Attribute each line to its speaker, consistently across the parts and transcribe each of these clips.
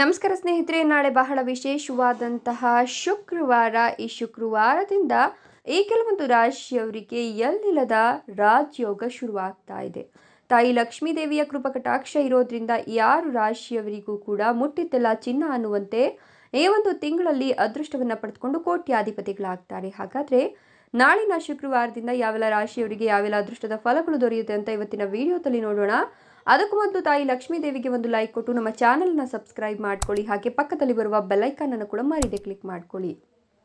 Speaker 1: ನಮಸ್ಕಾರ ಸ್ನೇಹಿತರೆ ನಾಳೆ ಬಹಳ ವಿಶೇಷವಾದಂತಹ ಶುಕ್ರವಾರ ಈ ಶುಕ್ರವಾರದಿಂದ ಈ ಕೆಲವೊಂದು ರಾಶಿಯವರಿಗೆ ಎಲ್ಲಿಲ್ಲದ ರಾಜಯೋಗ ಶುರುವಾಗ್ತಾ ಇದೆ ತಾಯಿ ಲಕ್ಷ್ಮೀ ಲಕ್ಷ್ಮೀದೇವಿಯ ಕೃಪಕಟಾಕ್ಷ ಇರೋದ್ರಿಂದ ಯಾರು ರಾಶಿಯವರಿಗೂ ಕೂಡ ಮುಟ್ಟಿದ್ದೆಲ್ಲ ಚಿನ್ನ ಅನ್ನುವಂತೆ ಈ ಒಂದು ತಿಂಗಳಲ್ಲಿ ಅದೃಷ್ಟವನ್ನು ಪಡೆದುಕೊಂಡು ಕೋಟ್ಯಾಧಿಪತಿಗಳಾಗ್ತಾರೆ ಹಾಗಾದರೆ ನಾಳಿನ ಶುಕ್ರವಾರದಿಂದ ಯಾವೆಲ್ಲ ರಾಶಿಯವರಿಗೆ ಯಾವೆಲ್ಲ ಅದೃಷ್ಟದ ಫಲಗಳು ದೊರೆಯುತ್ತೆ ಅಂತ ಇವತ್ತಿನ ವಿಡಿಯೋದಲ್ಲಿ ನೋಡೋಣ ಅದಕ್ಕೂ ಮೊದಲು ತಾಯಿ ಲಕ್ಷ್ಮೀ ದೇವಿಗೆ ಒಂದು ಲೈಕ್ ಕೊಟ್ಟು ನಮ್ಮ ಚಾನಲ್ನ ಸಬ್ಸ್ಕ್ರೈಬ್ ಮಾಡ್ಕೊಳ್ಳಿ ಹಾಗೆ ಪಕ್ಕದಲ್ಲಿ ಬರುವ ಬೆಲ್ಲೈಕಾನನ್ನು ಕೂಡ ಮರೀದೆ ಕ್ಲಿಕ್ ಮಾಡ್ಕೊಳ್ಳಿ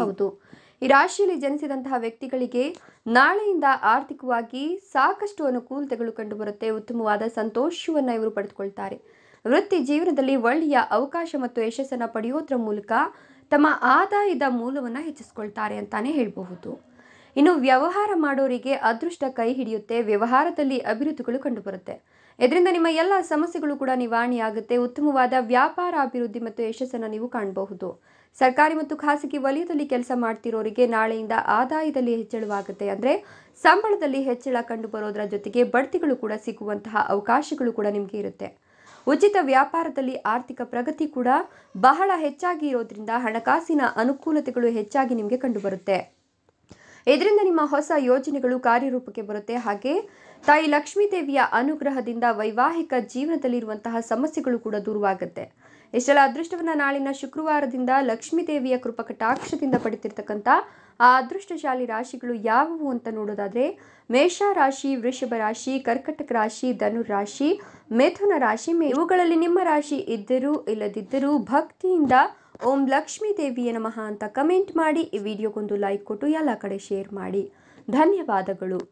Speaker 2: ಹೌದು
Speaker 1: ಈ ರಾಶಿಯಲ್ಲಿ ಜನಿಸಿದಂತಹ ವ್ಯಕ್ತಿಗಳಿಗೆ ನಾಳೆಯಿಂದ ಆರ್ಥಿಕವಾಗಿ ಸಾಕಷ್ಟು ಅನುಕೂಲತೆಗಳು ಕಂಡುಬರುತ್ತೆ ಉತ್ತಮವಾದ ಸಂತೋಷವನ್ನು ಇವರು ಪಡೆದುಕೊಳ್ತಾರೆ ವೃತ್ತಿ ಜೀವನದಲ್ಲಿ ಒಳ್ಳೆಯ ಅವಕಾಶ ಮತ್ತು ಯಶಸ್ಸನ್ನು ಪಡೆಯೋದ್ರ ಮೂಲಕ ತಮ್ಮ ಆದಾಯದ ಮೂಲವನ್ನು ಹೆಚ್ಚಿಸ್ಕೊಳ್ತಾರೆ ಅಂತಾನೆ ಹೇಳಬಹುದು ಇನ್ನು ವ್ಯವಹಾರ ಮಾಡೋರಿಗೆ ಅದೃಷ್ಟ ಕೈ ಹಿಡಿಯುತ್ತೆ ವ್ಯವಹಾರದಲ್ಲಿ ಅಭಿವೃದ್ಧಿಗಳು ಕಂಡುಬರುತ್ತೆ ಇದರಿಂದ ನಿಮ್ಮ ಎಲ್ಲ ಸಮಸ್ಯೆಗಳು ಕೂಡ ನಿವಾರಣೆಯಾಗುತ್ತೆ ಉತ್ತಮವಾದ ವ್ಯಾಪಾರ ಅಭಿವೃದ್ಧಿ ಮತ್ತು ಯಶಸ್ಸನ್ನು ನೀವು ಕಾಣಬಹುದು ಸರ್ಕಾರಿ ಮತ್ತು ಖಾಸಗಿ ವಲಯದಲ್ಲಿ ಕೆಲಸ ಮಾಡ್ತಿರೋರಿಗೆ ನಾಳೆಯಿಂದ ಆದಾಯದಲ್ಲಿ ಹೆಚ್ಚಳವಾಗುತ್ತೆ ಅಂದರೆ ಸಂಬಳದಲ್ಲಿ ಹೆಚ್ಚಳ ಕಂಡು ಜೊತೆಗೆ ಬಡ್ತಿಗಳು ಕೂಡ ಸಿಗುವಂತಹ ಅವಕಾಶಗಳು ಕೂಡ ನಿಮಗೆ ಇರುತ್ತೆ ಉಚಿತ ವ್ಯಾಪಾರದಲ್ಲಿ ಆರ್ಥಿಕ ಪ್ರಗತಿ ಕೂಡ ಬಹಳ ಹೆಚ್ಚಾಗಿ ಇರೋದ್ರಿಂದ ಹಣಕಾಸಿನ ಅನುಕೂಲತೆಗಳು ಹೆಚ್ಚಾಗಿ ನಿಮಗೆ ಕಂಡುಬರುತ್ತೆ ಇದರಿಂದ ನಿಮ್ಮ ಹೊಸ ಯೋಜನೆಗಳು ಕಾರ್ಯರೂಪಕ್ಕೆ ಬರುತ್ತೆ ಹಾಗೆ ತಾಯಿ ಲಕ್ಷ್ಮೀ ದೇವಿಯ ಅನುಗ್ರಹದಿಂದ ವೈವಾಹಿಕ ಜೀವನದಲ್ಲಿರುವಂತಹ ಸಮಸ್ಯೆಗಳು ಕೂಡ ದೂರವಾಗುತ್ತೆ ಇಷ್ಟೆಲ್ಲ ಅದೃಷ್ಟವನ್ನು ನಾಳಿನ ಶುಕ್ರವಾರದಿಂದ ಲಕ್ಷ್ಮೀ ದೇವಿಯ ಕೃಪಕಟಾಕ್ಷದಿಂದ ಪಡೆತಿರ್ತಕ್ಕಂಥ ಆ ಅದೃಷ್ಟಶಾಲಿ ರಾಶಿಗಳು ಯಾವುವು ಅಂತ ನೋಡೋದಾದರೆ ಮೇಷ ರಾಶಿ ವೃಷಭ ರಾಶಿ ಕರ್ಕಟಕ ರಾಶಿ ಧನು ರಾಶಿ ಮಿಥುನ ರಾಶಿ ಇವುಗಳಲ್ಲಿ ನಿಮ್ಮ ರಾಶಿ ಇದ್ದರೂ ಇಲ್ಲದಿದ್ದರೂ ಭಕ್ತಿಯಿಂದ ಓಂ ಲಕ್ಷ್ಮೀ ದೇವಿಯ ನಮಃ ಅಂತ ಕಮೆಂಟ್ ಮಾಡಿ ಈ ವಿಡಿಯೋಗೊಂದು ಲೈಕ್ ಕೊಟ್ಟು ಎಲ್ಲ ಕಡೆ ಶೇರ್ ಮಾಡಿ ಧನ್ಯವಾದಗಳು